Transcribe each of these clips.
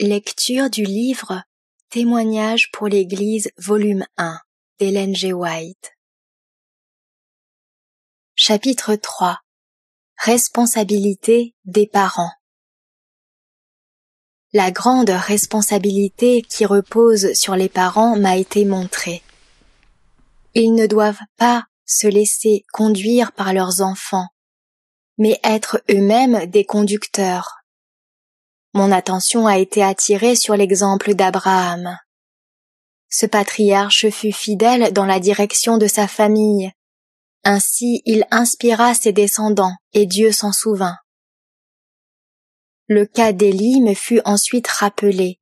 Lecture du livre Témoignages pour l'Église, volume 1 d'Hélène G. White. Chapitre 3 Responsabilité des parents. La grande responsabilité qui repose sur les parents m'a été montrée. Ils ne doivent pas se laisser conduire par leurs enfants, mais être eux-mêmes des conducteurs mon attention a été attirée sur l'exemple d'Abraham. Ce patriarche fut fidèle dans la direction de sa famille. Ainsi il inspira ses descendants, et Dieu s'en souvint. Le cas d'Élie me fut ensuite rappelé.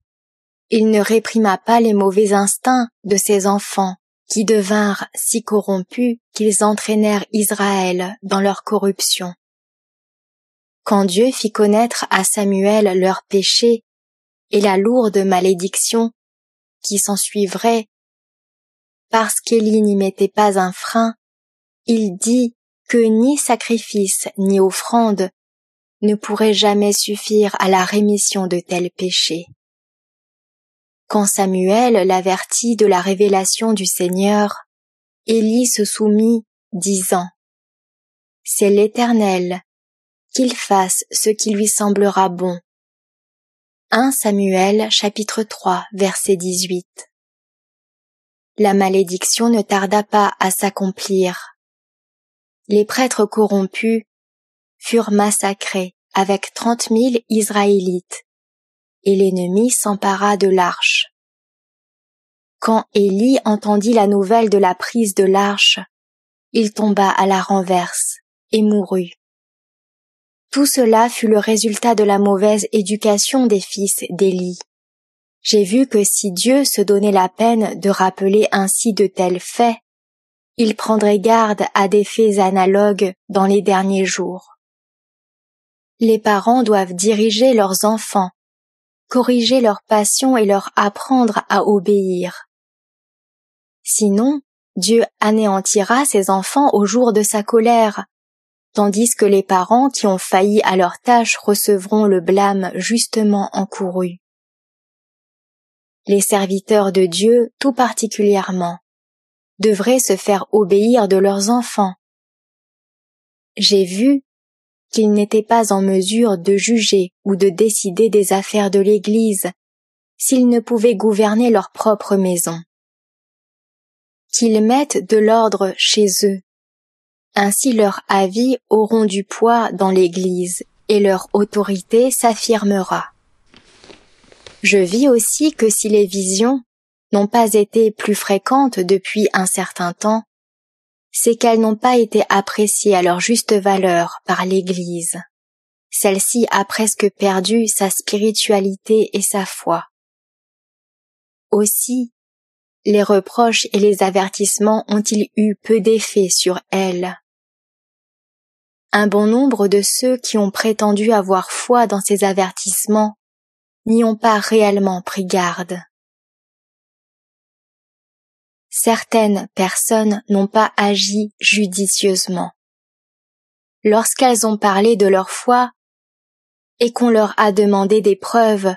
Il ne réprima pas les mauvais instincts de ses enfants, qui devinrent si corrompus qu'ils entraînèrent Israël dans leur corruption. Quand Dieu fit connaître à Samuel leurs péchés et la lourde malédiction qui s'ensuivrait, parce qu'Élie n'y mettait pas un frein, il dit que ni sacrifice ni offrande ne pourraient jamais suffire à la rémission de tels péchés. Quand Samuel l'avertit de la révélation du Seigneur, Élie se soumit, disant C'est l'Éternel qu'il fasse ce qui lui semblera bon. 1 Samuel chapitre 3 verset 18 La malédiction ne tarda pas à s'accomplir. Les prêtres corrompus furent massacrés avec trente mille Israélites, et l'ennemi s'empara de l'arche. Quand Élie entendit la nouvelle de la prise de l'arche, il tomba à la renverse et mourut. Tout cela fut le résultat de la mauvaise éducation des fils d'Élie. J'ai vu que si Dieu se donnait la peine de rappeler ainsi de tels faits, il prendrait garde à des faits analogues dans les derniers jours. Les parents doivent diriger leurs enfants, corriger leurs passions et leur apprendre à obéir. Sinon, Dieu anéantira ses enfants au jour de sa colère, tandis que les parents qui ont failli à leur tâche recevront le blâme justement encouru. Les serviteurs de Dieu, tout particulièrement, devraient se faire obéir de leurs enfants. J'ai vu qu'ils n'étaient pas en mesure de juger ou de décider des affaires de l'Église s'ils ne pouvaient gouverner leur propre maison. Qu'ils mettent de l'ordre chez eux ainsi leurs avis auront du poids dans l'Église et leur autorité s'affirmera. Je vis aussi que si les visions n'ont pas été plus fréquentes depuis un certain temps, c'est qu'elles n'ont pas été appréciées à leur juste valeur par l'Église. Celle-ci a presque perdu sa spiritualité et sa foi. Aussi, les reproches et les avertissements ont-ils eu peu d'effet sur elles Un bon nombre de ceux qui ont prétendu avoir foi dans ces avertissements n'y ont pas réellement pris garde. Certaines personnes n'ont pas agi judicieusement. Lorsqu'elles ont parlé de leur foi et qu'on leur a demandé des preuves,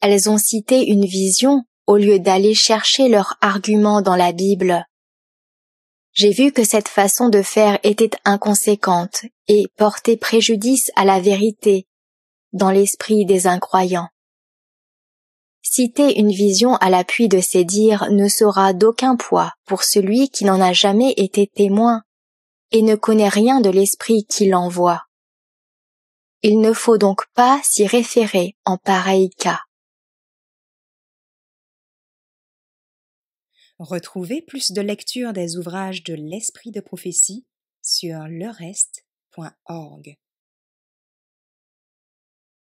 elles ont cité une vision au lieu d'aller chercher leurs arguments dans la Bible. J'ai vu que cette façon de faire était inconséquente et portait préjudice à la vérité dans l'esprit des incroyants. Citer une vision à l'appui de ces dires ne sera d'aucun poids pour celui qui n'en a jamais été témoin et ne connaît rien de l'esprit qui l'envoie. Il ne faut donc pas s'y référer en pareil cas. Retrouvez plus de lectures des ouvrages de l'Esprit de prophétie sur lereste.org.